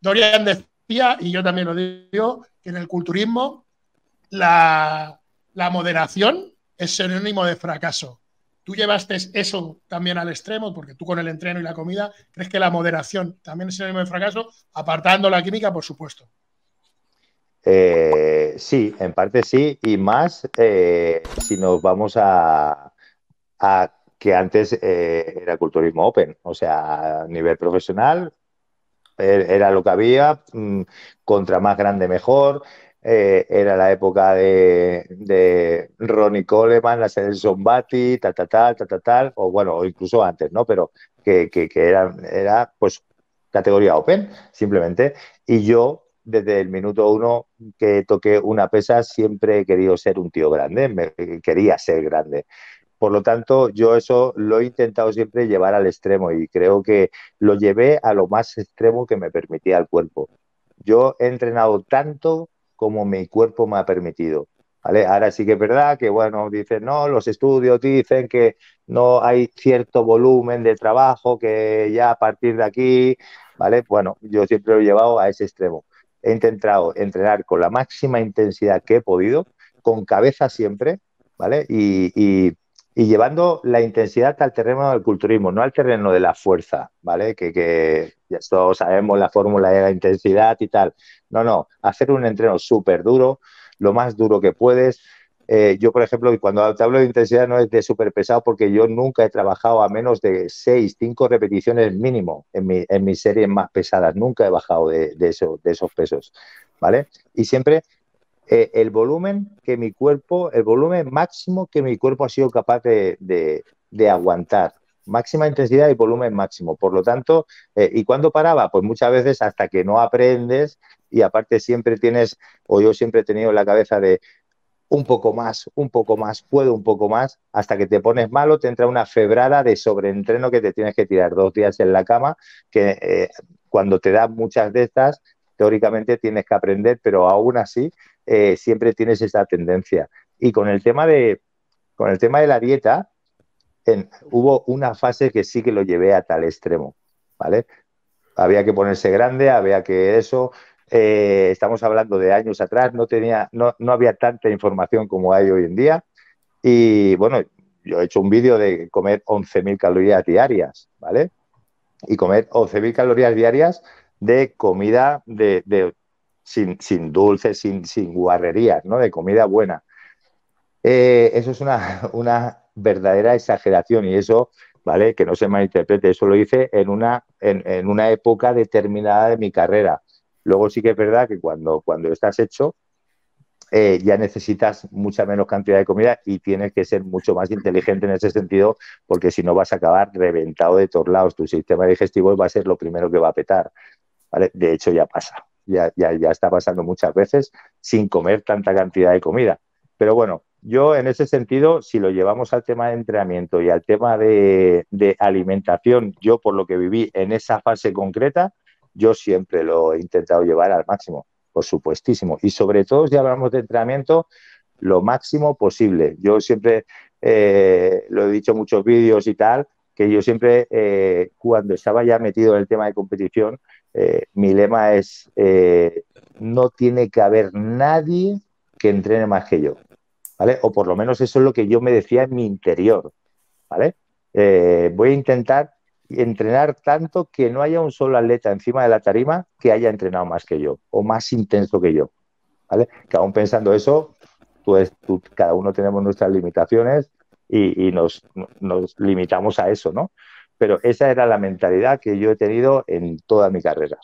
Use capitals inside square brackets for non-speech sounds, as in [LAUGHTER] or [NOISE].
Dorian decía, y yo también lo digo, que en el culturismo la, moderación es sinónimo de fracaso. Tú llevaste eso también al extremo, porque tú con el entreno y la comida, ¿crees que la moderación también es sinónimo de fracaso? Apartando la química, por supuesto. Eh, sí, en parte sí, y más eh, si nos vamos a, que antes eh, era culturismo open, o sea, a nivel profesional, era lo que había, mm, contra más grande mejor. Eh, era la época de, Ronnie Coleman, la Zombati, Batty, tal, tal, tal, tal, tal, o bueno, incluso antes, ¿no? Pero que, era, era, pues, categoría Open, simplemente. Y yo, desde el minuto uno que toqué una pesa, siempre he querido ser un tío grande, me, quería ser grande. Por lo tanto, yo eso lo he intentado siempre llevar al extremo y creo que lo llevé a lo más extremo que me permitía el cuerpo. Yo he entrenado tanto como mi cuerpo me ha permitido. ¿Vale? Ahora sí que es verdad que, bueno, dicen, no, los estudios dicen que no hay cierto volumen de trabajo, que ya a partir de aquí, ¿vale? Bueno, yo siempre lo he llevado a ese extremo. He intentado entrenar con la máxima intensidad que he podido, con cabeza siempre, ¿vale? Y, y y llevando la intensidad al terreno del culturismo, no al terreno de la fuerza, ¿vale? Que, ya todos sabemos la fórmula de la intensidad y tal. No, no, hacer un entreno súper duro, lo más duro que puedes. Eh, yo, por ejemplo, cuando te hablo de intensidad no es de súper pesado porque yo nunca he trabajado a menos de seis, cinco repeticiones mínimo en, mi, mis series más pesadas. Nunca he bajado de, de esos pesos, ¿vale? Y siempre eh, el volumen que mi cuerpo, el volumen máximo que mi cuerpo ha sido capaz de, de, aguantar. Máxima intensidad y volumen máximo. Por lo tanto, eh, ¿y cuándo paraba? Pues muchas veces hasta que no aprendes y aparte siempre tienes, o yo siempre he tenido en la cabeza de, un poco más, un poco más, puedo un poco más, hasta que te pones malo, te entra una febrada de sobreentreno que te tienes que tirar dos días en la cama, que eh, cuando te da muchas de estas, teóricamente tienes que aprender, pero aún así eh, siempre tienes esa tendencia. Y con el tema de, con el tema de la dieta, hubo una fase que sí que lo llevé a tal extremo, ¿vale? Había que ponerse grande, había que eso. Eh, estamos hablando de años atrás, no tenía, no, no había tanta información como hay hoy en día. Y bueno, yo he hecho un vídeo de comer 11.000 calorías diarias, ¿vale? Y comer 11.000 calorías diarias de comida sin, dulces, sin, sin guarrerías, ¿no? De comida buena. Eh, eso es [LAUGHS] una, verdadera exageración y eso, ¿vale? Que no se malinterprete, eso lo hice en una, época determinada de mi carrera. Luego sí que es verdad que cuando, cuando estás hecho, eh, ya necesitas mucha menos cantidad de comida y tienes que ser mucho más inteligente en ese sentido, porque si no vas a acabar reventado de todos lados. Tu sistema digestivo va a ser lo primero que va a petar. De hecho, ya pasa, ya, está pasando muchas veces sin comer tanta cantidad de comida. Pero bueno, yo en ese sentido, si lo llevamos al tema de entrenamiento y al tema de, alimentación, yo por lo que viví en esa fase concreta, yo siempre lo he intentado llevar al máximo, por supuestísimo. Y sobre todo, si hablamos de entrenamiento, lo máximo posible. Yo siempre eh, lo he dicho en muchos vídeos y tal, que yo siempre, eh, cuando estaba ya metido en el tema de competición, eh, mi lema es, eh, no tiene que haber nadie que entrene más que yo, ¿vale? O por lo menos eso es lo que yo me decía en mi interior, ¿vale? voy a intentar entrenar tanto que no haya un solo atleta encima de la tarima que haya entrenado más que yo o más intenso que yo, ¿vale? Que aún pensando eso, pues, cada uno tenemos nuestras limitaciones y, nos, nos, limitamos a eso, ¿no? Pero esa era la mentalidad que yo he tenido en toda mi carrera.